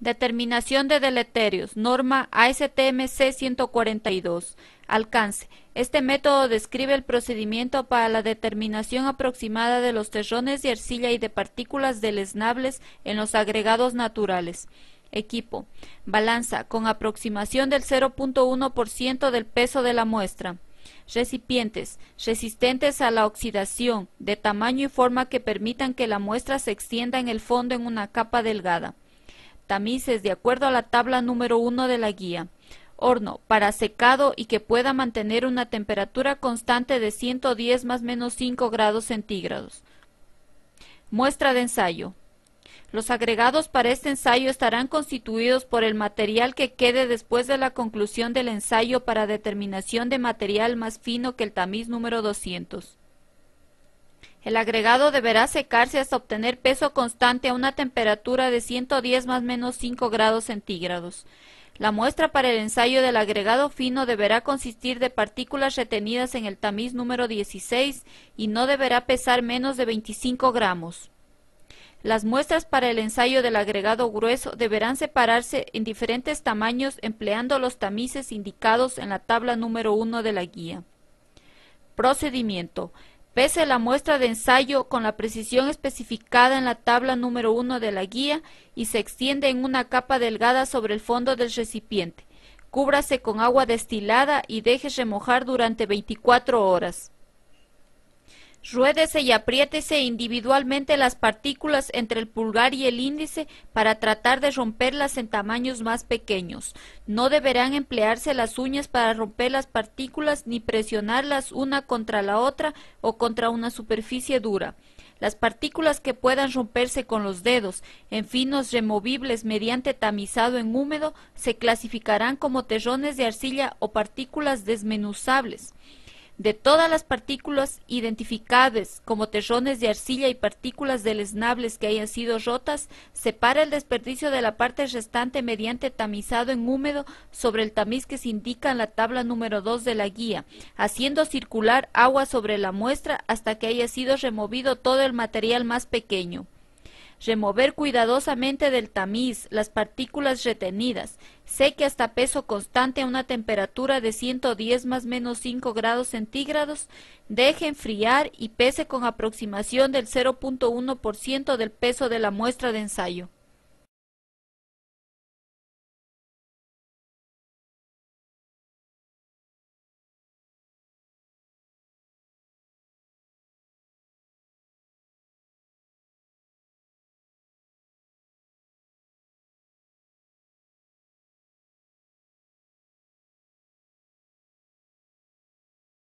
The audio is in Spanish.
Determinación de deleterios. Norma ASTMC 142. Alcance. Este método describe el procedimiento para la determinación aproximada de los terrones de arcilla y de partículas deleznables en los agregados naturales. Equipo. Balanza con aproximación del 0.1% del peso de la muestra. Recipientes resistentes a la oxidación, de tamaño y forma que permitan que la muestra se extienda en el fondo en una capa delgada tamices de acuerdo a la tabla número 1 de la guía. Horno para secado y que pueda mantener una temperatura constante de 110 más menos 5 grados centígrados. Muestra de ensayo. Los agregados para este ensayo estarán constituidos por el material que quede después de la conclusión del ensayo para determinación de material más fino que el tamiz número 200. El agregado deberá secarse hasta obtener peso constante a una temperatura de 110 más menos 5 grados centígrados. La muestra para el ensayo del agregado fino deberá consistir de partículas retenidas en el tamiz número 16 y no deberá pesar menos de 25 gramos. Las muestras para el ensayo del agregado grueso deberán separarse en diferentes tamaños empleando los tamices indicados en la tabla número 1 de la guía. Procedimiento. Pese la muestra de ensayo con la precisión especificada en la tabla número uno de la guía y se extiende en una capa delgada sobre el fondo del recipiente. Cúbrase con agua destilada y deje remojar durante 24 horas. Ruédese y apriétese individualmente las partículas entre el pulgar y el índice para tratar de romperlas en tamaños más pequeños. No deberán emplearse las uñas para romper las partículas ni presionarlas una contra la otra o contra una superficie dura. Las partículas que puedan romperse con los dedos, en finos removibles mediante tamizado en húmedo, se clasificarán como terrones de arcilla o partículas desmenuzables de todas las partículas identificadas como terrones de arcilla y partículas de lesnables que hayan sido rotas, separa el desperdicio de la parte restante mediante tamizado en húmedo sobre el tamiz que se indica en la tabla número 2 de la guía, haciendo circular agua sobre la muestra hasta que haya sido removido todo el material más pequeño remover cuidadosamente del tamiz las partículas retenidas, seque hasta peso constante a una temperatura de 110 más menos cinco grados centígrados, deje enfriar y pese con aproximación del 0.1% del peso de la muestra de ensayo.